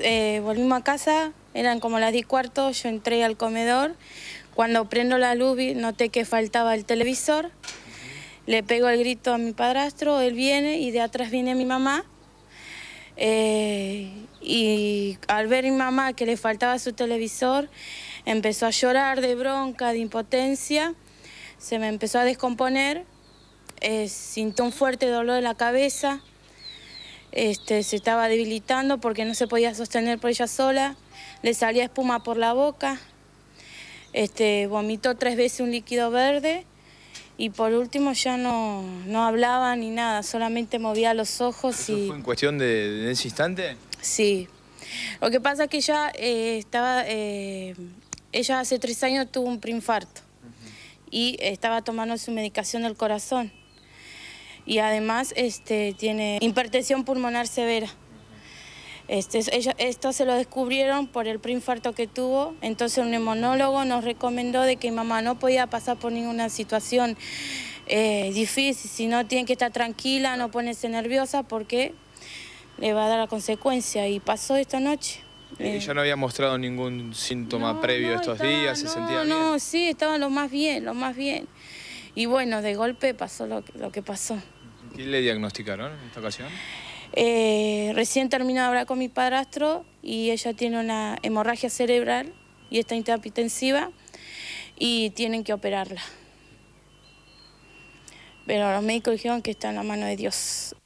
Eh, volvimos a casa, eran como las 10 cuartos, yo entré al comedor. Cuando prendo la luz noté que faltaba el televisor. Le pego el grito a mi padrastro, él viene y de atrás viene mi mamá. Eh, y al ver a mi mamá que le faltaba su televisor, empezó a llorar de bronca, de impotencia. Se me empezó a descomponer, eh, un fuerte dolor en la cabeza. Este, se estaba debilitando porque no se podía sostener por ella sola, le salía espuma por la boca, este, vomitó tres veces un líquido verde y por último ya no, hablaba ni nada, solamente movía los ojos y... ¿Fue en cuestión de, ese instante? Sí. Lo que pasa es que ella eh, estaba... Eh, ella hace tres años tuvo un preinfarto y estaba tomando su medicación del corazón y además este, tiene hipertensión pulmonar severa. Este, esto se lo descubrieron por el preinfarto que tuvo, entonces un neumonólogo nos recomendó de que mamá no podía pasar por ninguna situación eh, difícil, si no tiene que estar tranquila, no ponerse nerviosa porque le va a dar la consecuencia y pasó esta noche. ¿Y ya eh, no había mostrado ningún síntoma previo estos días? ¿Se no, No, sí, estaba lo más bien, lo más bien. Y bueno, de golpe pasó lo, lo que pasó. ¿Qué le diagnosticaron en esta ocasión? Eh, recién terminó de hablar con mi padrastro y ella tiene una hemorragia cerebral y está intensiva y tienen que operarla. Pero los médicos dijeron que está en la mano de Dios.